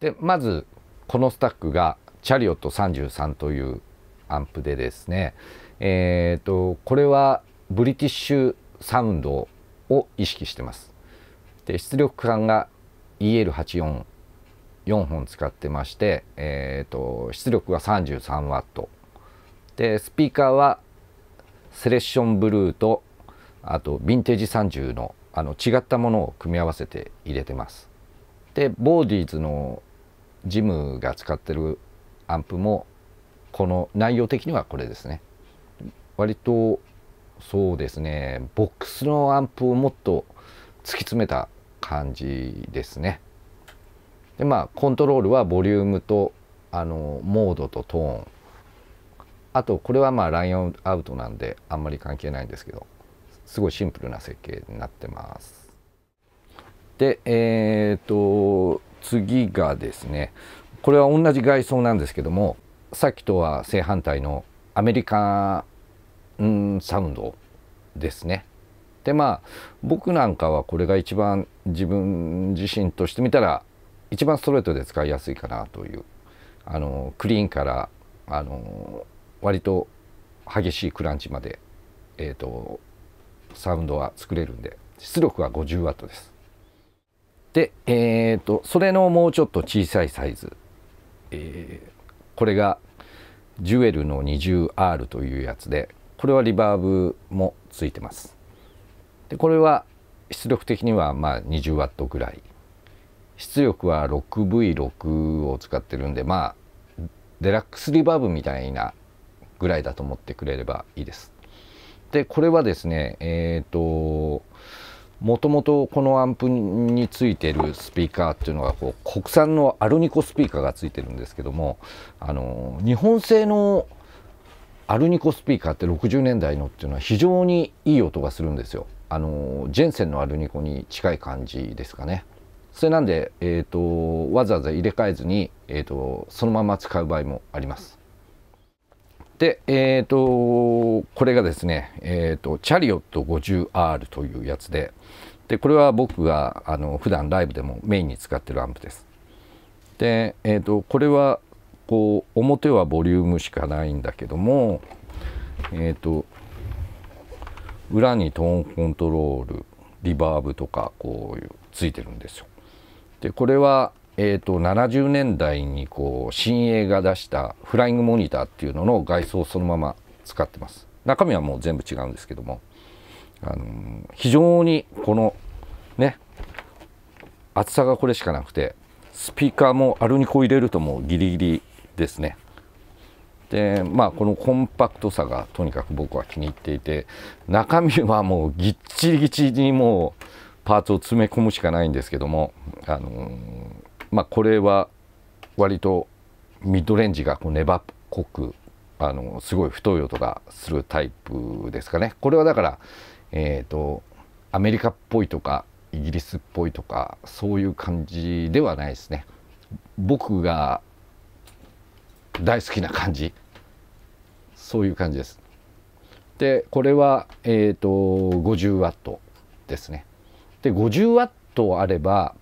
でまずこのスタックがチャリオット33というアンプでですねえっ、ー、とこれはブリティッシュサウンドを意識してますで出力感が EL844 本使ってまして、えーと、と出力が 33W でスピーカーはセレッションブルーとあとヴィンテージ30のあの違ったものを組み合わせて入れてますでボーディーズのジムが使ってるアンプもこの内容的にはこれですね割とそうですねボックスのアンプをもっと突き詰めた感じですねでまあコントロールはボリュームとあのモードとトーンあとこれはまあラインアウトなんであんまり関係ないんですけどすごいシンプルな設計になってますでえっ、と次がですねこれは同じ外装なんですけどもさっきとは正反対のアメリカンサウンドですね。でまあ僕なんかはこれが一番自分自身としてみたら一番ストレートで使いやすいかなというあのクリーンからあの割と激しいクランチまで、えーとサウンドは作れるんで出力は 50W です。で、えーと、それのもうちょっと小さいサイズ、えー、これがジュエルの 20R というやつでこれはリバーブもついてますでこれは出力的にはま 20W ぐらい出力は 6V6 を使ってるんでまあデラックスリバーブみたいなぐらいだと思ってくれればいいですでこれはですねえっ、ー、ともともとこのアンプについてるスピーカーっていうのがこう国産のアルニコスピーカーがついてるんですけどもあの日本製のアルニコスピーカーって60年代のっていうのは非常にいい音がするんですよ。あのジェンセンのアルニコに近い感じですかね。それなんで、えーと、わざわざ入れ替えずに、えーとそのまま使う場合もあります。で、えーと、これがですね、えーと、チャリオット 50R というやつででこれは僕があの普段ライブでもメインに使ってるアンプです。で、えーと、とこれはこう表はボリュームしかないんだけども、えー、と裏にトーンコントロールリバーブとかこういうついてるんですよ。でこれはえーと、70年代にこう新鋭が出したフライングモニターっていうのの外装をそのまま使ってます中身はもう全部違うんですけども、あのー、非常にこのね厚さがこれしかなくてスピーカーもアルニコ入れるともうギリギリですねでまあこのコンパクトさがとにかく僕は気に入っていて中身はもうぎっちりぎっちにもうパーツを詰め込むしかないんですけども、あのーまあ、これは割とミッドレンジがこう粘っこくあのすごい太い音がするタイプですかねこれはだからえっ、ー、とアメリカっぽいとかイギリスっぽいとかそういう感じではないですね僕が大好きな感じそういう感じですでこれはえっ、ー、と 50W ですねで 50W あれば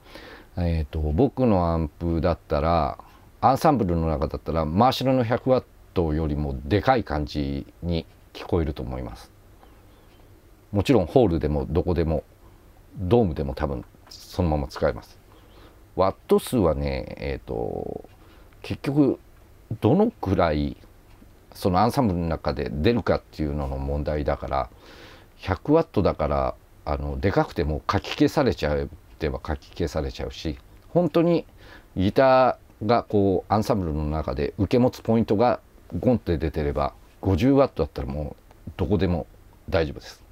えーと、僕のアンプだったらアンサンブルの中だったらマーシャルの 100W よりもでかい感じに聞こえると思いますもちろんホールでもどこでもドームでも多分そのまま使えますワット数はねえっ、ー、と結局どのくらいそのアンサンブルの中で出るかっていうのの問題だから 100W だからあのでかくてもかき消されちゃう言えばき消されちゃうし本当にギターがこうアンサンブルの中で受け持つポイントがゴンって出てれば 50W だったらもうどこでも大丈夫です。